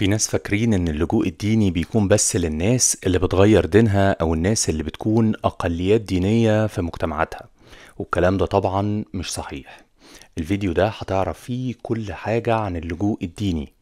في ناس فاكرين ان اللجوء الديني بيكون بس للناس اللي بتغير دينها او الناس اللي بتكون اقليات دينية في مجتمعاتها والكلام ده طبعا مش صحيح الفيديو ده هتعرف فيه كل حاجة عن اللجوء الديني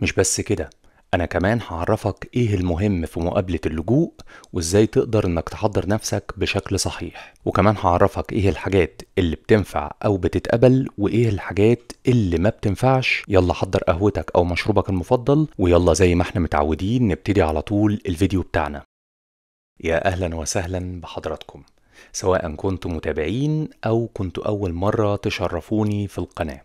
مش بس كده أنا كمان هعرفك إيه المهم في مقابلة اللجوء وإزاي تقدر إنك تحضر نفسك بشكل صحيح وكمان هعرفك إيه الحاجات اللي بتنفع أو بتتقبل وإيه الحاجات اللي ما بتنفعش يلا حضر قهوتك أو مشروبك المفضل ويلا زي ما احنا متعودين نبتدي على طول الفيديو بتاعنا يا أهلا وسهلا بحضراتكم سواء كنتم متابعين أو كنتوا أول مرة تشرفوني في القناة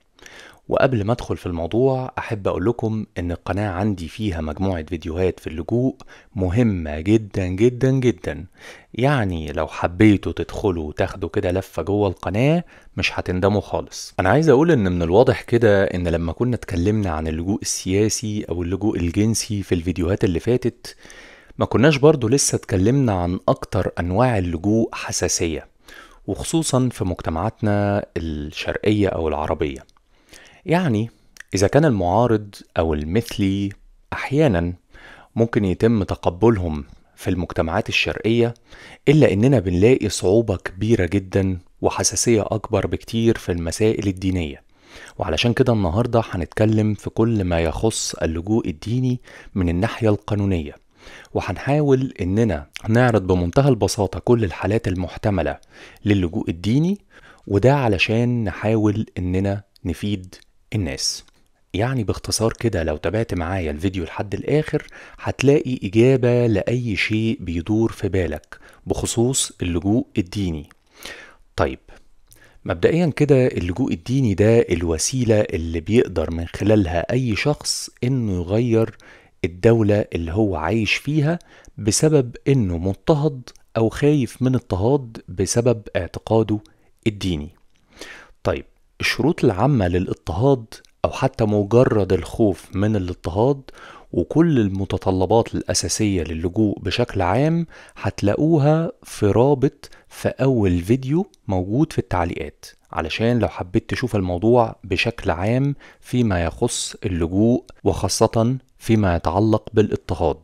وقبل ما ادخل في الموضوع احب اقول لكم ان القناة عندي فيها مجموعة فيديوهات في اللجوء مهمة جدا جدا جدا يعني لو حبيتوا تدخلوا وتاخدوا كده لفة جوه القناة مش هتندموا خالص انا عايز اقول ان من الواضح كده ان لما كنا اتكلمنا عن اللجوء السياسي او اللجوء الجنسي في الفيديوهات اللي فاتت ما كناش برضو لسه اتكلمنا عن اكتر انواع اللجوء حساسية وخصوصا في مجتمعاتنا الشرقية او العربية يعني إذا كان المعارض أو المثلي أحيانا ممكن يتم تقبلهم في المجتمعات الشرقية إلا إننا بنلاقي صعوبة كبيرة جدا وحساسية أكبر بكتير في المسائل الدينية وعلشان كده النهاردة هنتكلم في كل ما يخص اللجوء الديني من الناحية القانونية وهنحاول إننا نعرض بمنتهى البساطة كل الحالات المحتملة للجوء الديني وده علشان نحاول إننا نفيد الناس يعني باختصار كده لو تابعت معايا الفيديو لحد الآخر هتلاقي إجابة لأي شيء بيدور في بالك بخصوص اللجوء الديني طيب مبدئيا كده اللجوء الديني ده الوسيلة اللي بيقدر من خلالها أي شخص إنه يغير الدولة اللي هو عايش فيها بسبب إنه مضطهد أو خايف من اضطهاد بسبب اعتقاده الديني طيب الشروط العامة للاضطهاد أو حتى مجرد الخوف من الاضطهاد وكل المتطلبات الأساسية للجوء بشكل عام هتلاقوها في رابط في أول فيديو موجود في التعليقات علشان لو حبيت تشوف الموضوع بشكل عام فيما يخص اللجوء وخاصة فيما يتعلق بالاضطهاد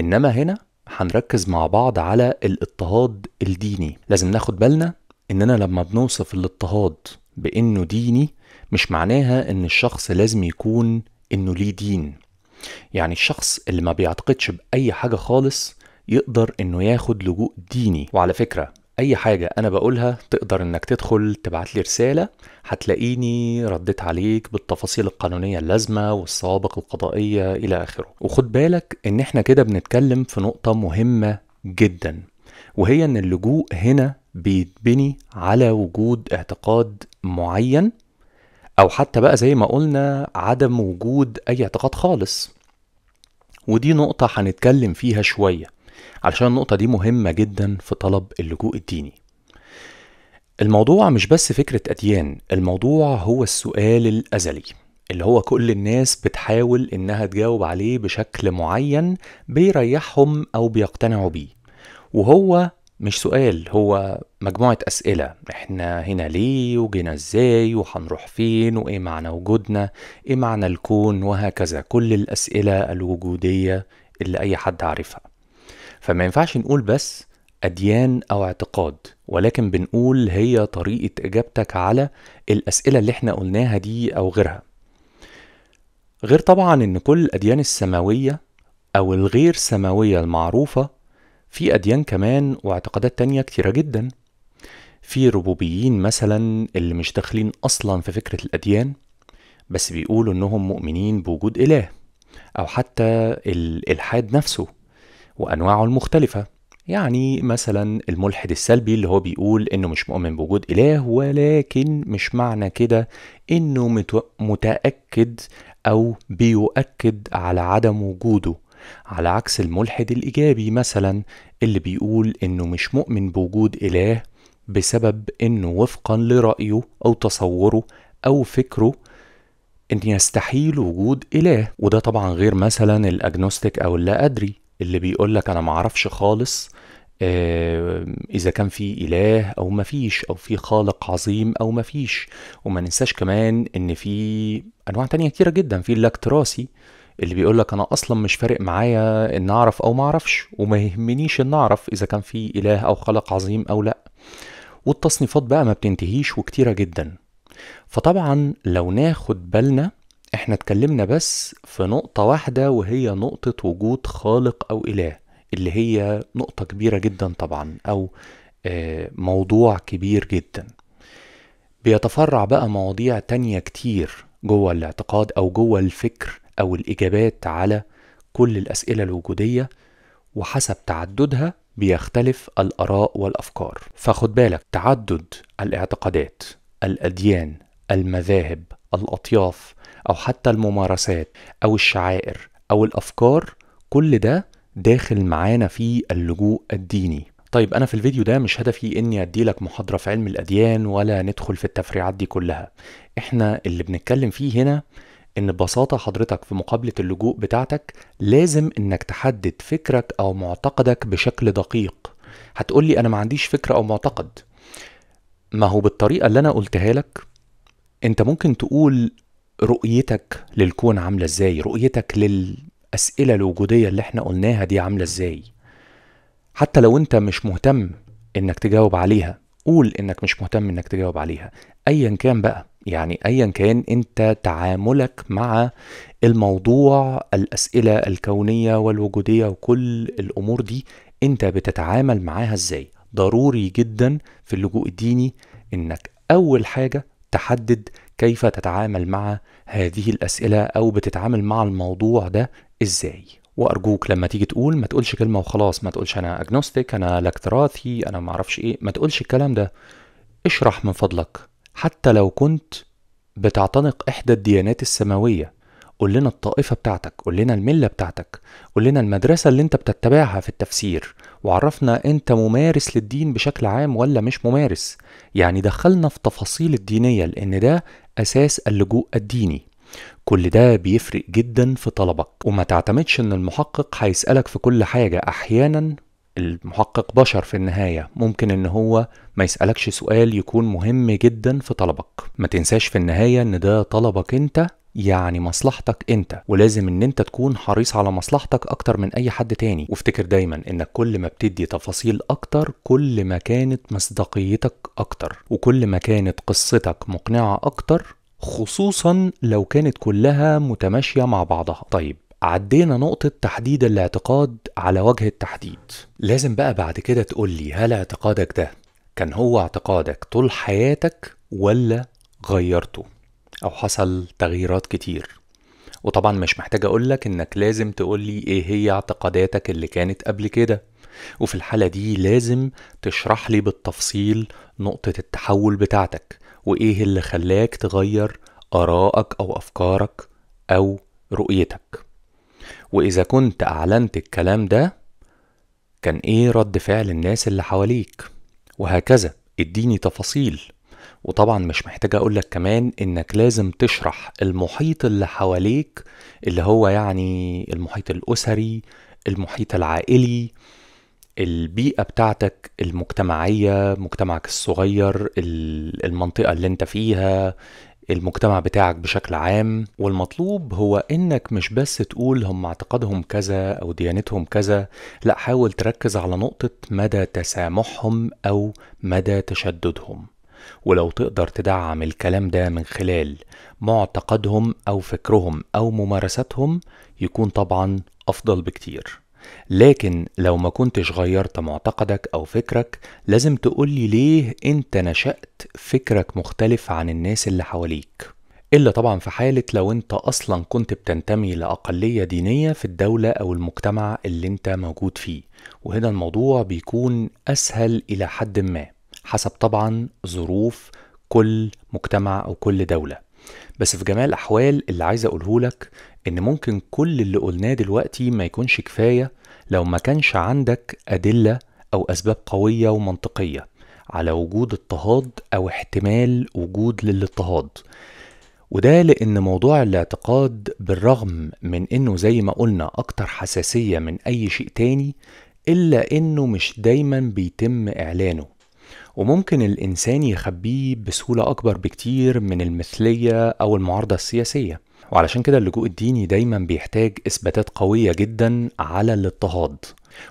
إنما هنا هنركز مع بعض على الاضطهاد الديني لازم ناخد بالنا إننا لما بنوصف الاضطهاد بانه ديني مش معناها ان الشخص لازم يكون انه ليه دين يعني الشخص اللي ما بيعتقدش باي حاجه خالص يقدر انه ياخد لجوء ديني وعلى فكره اي حاجه انا بقولها تقدر انك تدخل تبعت لي رساله هتلاقيني رديت عليك بالتفاصيل القانونيه اللازمه والسوابق القضائيه الى اخره وخد بالك ان احنا كده بنتكلم في نقطه مهمه جدا وهي ان اللجوء هنا بيتبني على وجود اعتقاد معين او حتى بقى زي ما قلنا عدم وجود اي اعتقاد خالص ودي نقطة هنتكلم فيها شوية علشان النقطة دي مهمة جدا في طلب اللجوء الديني الموضوع مش بس فكرة أديان الموضوع هو السؤال الأزلي اللي هو كل الناس بتحاول إنها تجاوب عليه بشكل معين بيريحهم أو بيقتنعوا بيه وهو مش سؤال هو مجموعة أسئلة إحنا هنا ليه وجينا إزاي وهنروح فين وإيه معنى وجودنا إيه معنى الكون وهكذا كل الأسئلة الوجودية اللي أي حد عارفها فما ينفعش نقول بس أديان أو اعتقاد ولكن بنقول هي طريقة إجابتك على الأسئلة اللي إحنا قلناها دي أو غيرها غير طبعا إن كل الأديان السماوية أو الغير سماوية المعروفة في أديان كمان واعتقادات تانية كتيرة جدا في ربوبيين مثلا اللي مش داخلين أصلا في فكرة الأديان بس بيقولوا إنهم مؤمنين بوجود إله أو حتى الإلحاد نفسه وأنواعه المختلفة يعني مثلا الملحد السلبي اللي هو بيقول انه مش مؤمن بوجود اله ولكن مش معنى كده انه متاكد او بيؤكد على عدم وجوده على عكس الملحد الإيجابي مثلا اللي بيقول إنه مش مؤمن بوجود إله بسبب إنه وفقا لرأيه أو تصوره أو فكره إن يستحيل وجود إله وده طبعا غير مثلا الأجنوستيك أو اللا أدري اللي بيقول لك أنا معرفش خالص آه، إذا كان في إله أو مفيش أو في خالق عظيم أو مفيش وما ننساش كمان إن في أنواع تانية كتيرة جدا في اللاكتراسي اللي بيقول لك انا اصلا مش فارق معايا ان اعرف او ما اعرفش وما يهمنيش ان اعرف اذا كان في اله او خلق عظيم او لا والتصنيفات بقى ما بتنتهيش وكتيره جدا فطبعا لو ناخد بالنا احنا اتكلمنا بس في نقطه واحده وهي نقطه وجود خالق او اله اللي هي نقطه كبيره جدا طبعا او آه، موضوع كبير جدا بيتفرع بقى مواضيع تانية كتير جوه الاعتقاد او جوه الفكر أو الإجابات على كل الأسئلة الوجودية وحسب تعددها بيختلف الآراء والأفكار فخد بالك تعدد الاعتقادات الأديان المذاهب الأطياف أو حتى الممارسات أو الشعائر أو الأفكار كل ده داخل معانا في اللجوء الديني طيب أنا في الفيديو ده مش هدفي إني أديلك محاضرة في علم الأديان ولا ندخل في التفريعات دي كلها إحنا اللي بنتكلم فيه هنا ان ببساطه حضرتك في مقابله اللجوء بتاعتك لازم انك تحدد فكرك او معتقدك بشكل دقيق هتقولي انا ما عنديش فكره او معتقد ما هو بالطريقه اللي انا قلتها لك انت ممكن تقول رؤيتك للكون عامله ازاي رؤيتك للاسئله الوجوديه اللي احنا قلناها دي عامله ازاي حتى لو انت مش مهتم انك تجاوب عليها قول انك مش مهتم انك تجاوب عليها ايا كان بقى يعني ايا كان انت تعاملك مع الموضوع الاسئله الكونيه والوجوديه وكل الامور دي انت بتتعامل معاها ازاي ضروري جدا في اللجوء الديني انك اول حاجه تحدد كيف تتعامل مع هذه الاسئله او بتتعامل مع الموضوع ده ازاي وارجوك لما تيجي تقول ما تقولش كلمه وخلاص ما تقولش انا اجنوستيك انا لاكتراثي انا ما اعرفش ايه ما تقولش الكلام ده اشرح من فضلك حتى لو كنت بتعتنق إحدى الديانات السماوية قول لنا الطائفة بتاعتك قول لنا الملة بتاعتك قول لنا المدرسة اللي انت بتتبعها في التفسير وعرفنا انت ممارس للدين بشكل عام ولا مش ممارس يعني دخلنا في تفاصيل الدينية لان ده اساس اللجوء الديني كل ده بيفرق جدا في طلبك وما تعتمدش ان المحقق هيسألك في كل حاجة احيانا المحقق بشر في النهاية ممكن ان هو ما يسألكش سؤال يكون مهم جدا في طلبك ما تنساش في النهاية ان ده طلبك انت يعني مصلحتك انت ولازم ان انت تكون حريص على مصلحتك اكتر من اي حد تاني وافتكر دايما انك كل ما بتدي تفاصيل اكتر كل ما كانت مصداقيتك اكتر وكل ما كانت قصتك مقنعة اكتر خصوصا لو كانت كلها متماشية مع بعضها طيب عدينا نقطة تحديد الاعتقاد على وجه التحديد لازم بقى بعد كده تقولي هل اعتقادك ده كان هو اعتقادك طول حياتك ولا غيرته أو حصل تغييرات كتير وطبعا مش محتاج أقولك إنك لازم تقولي إيه هي اعتقاداتك اللي كانت قبل كده وفي الحالة دي لازم تشرح لي بالتفصيل نقطة التحول بتاعتك وإيه اللي خلاك تغير آرائك أو أفكارك أو رؤيتك وإذا كنت أعلنت الكلام ده كان إيه رد فعل الناس اللي حواليك وهكذا اديني تفاصيل وطبعا مش محتاج أقولك كمان إنك لازم تشرح المحيط اللي حواليك اللي هو يعني المحيط الأسري المحيط العائلي البيئة بتاعتك المجتمعية مجتمعك الصغير المنطقة اللي انت فيها المجتمع بتاعك بشكل عام والمطلوب هو انك مش بس تقول هم اعتقادهم كذا او ديانتهم كذا لا حاول تركز على نقطة مدى تسامحهم او مدى تشددهم ولو تقدر تدعم الكلام ده من خلال معتقدهم او فكرهم او ممارساتهم يكون طبعا افضل بكتير لكن لو ما كنتش غيرت معتقدك أو فكرك لازم تقولي ليه أنت نشأت فكرك مختلف عن الناس اللي حواليك إلا طبعا في حالة لو أنت أصلا كنت بتنتمي لأقلية دينية في الدولة أو المجتمع اللي أنت موجود فيه وهنا الموضوع بيكون أسهل إلى حد ما حسب طبعا ظروف كل مجتمع أو كل دولة بس في جميع الأحوال اللي عايز أقوله لك إن ممكن كل اللي قلناه دلوقتي ما يكونش كفاية لو ما كانش عندك أدلة أو أسباب قوية ومنطقية على وجود اضطهاد أو احتمال وجود للاضطهاد وده لأن موضوع الاعتقاد بالرغم من إنه زي ما قلنا أكتر حساسية من أي شيء تاني إلا إنه مش دايما بيتم إعلانه وممكن الإنسان يخبيه بسهولة أكبر بكتير من المثلية أو المعارضة السياسية وعلشان كده اللجوء الديني دايما بيحتاج إثباتات قوية جدا على الاضطهاد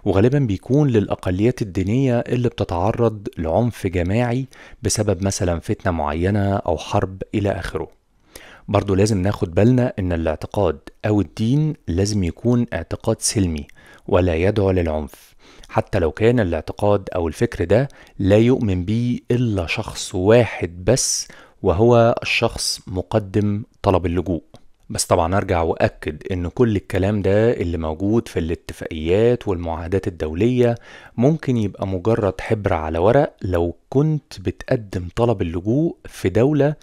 وغالبا بيكون للأقليات الدينية اللي بتتعرض لعنف جماعي بسبب مثلا فتنة معينة أو حرب إلى آخره برضه لازم ناخد بالنا إن الاعتقاد أو الدين لازم يكون اعتقاد سلمي ولا يدعو للعنف حتى لو كان الاعتقاد أو الفكر ده لا يؤمن بيه إلا شخص واحد بس وهو الشخص مقدم طلب اللجوء بس طبعا ارجع واكد ان كل الكلام ده اللي موجود في الاتفاقيات والمعاهدات الدوليه ممكن يبقى مجرد حبر على ورق لو كنت بتقدم طلب اللجوء في دوله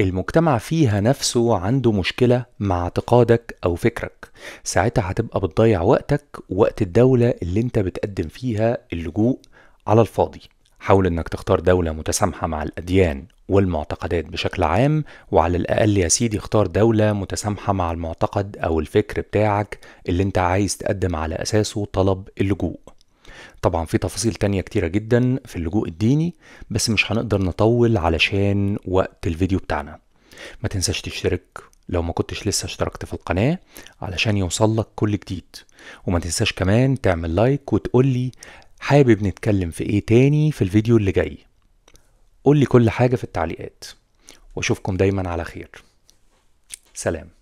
المجتمع فيها نفسه عنده مشكله مع اعتقادك او فكرك ساعتها هتبقى بتضيع وقتك وقت الدوله اللي انت بتقدم فيها اللجوء على الفاضي حاول انك تختار دولة متسامحة مع الأديان والمعتقدات بشكل عام وعلى الأقل يا سيدي اختار دولة متسامحة مع المعتقد أو الفكر بتاعك اللي انت عايز تقدم على أساسه طلب اللجوء طبعا في تفاصيل تانية كتيرة جدا في اللجوء الديني بس مش هنقدر نطول علشان وقت الفيديو بتاعنا ما تنساش تشترك لو ما كنتش لسه اشتركت في القناة علشان يوصلك كل جديد وما تنساش كمان تعمل لايك وتقولي حابب نتكلم في ايه تاني في الفيديو اللي جاي قولي كل حاجة في التعليقات واشوفكم دايما على خير سلام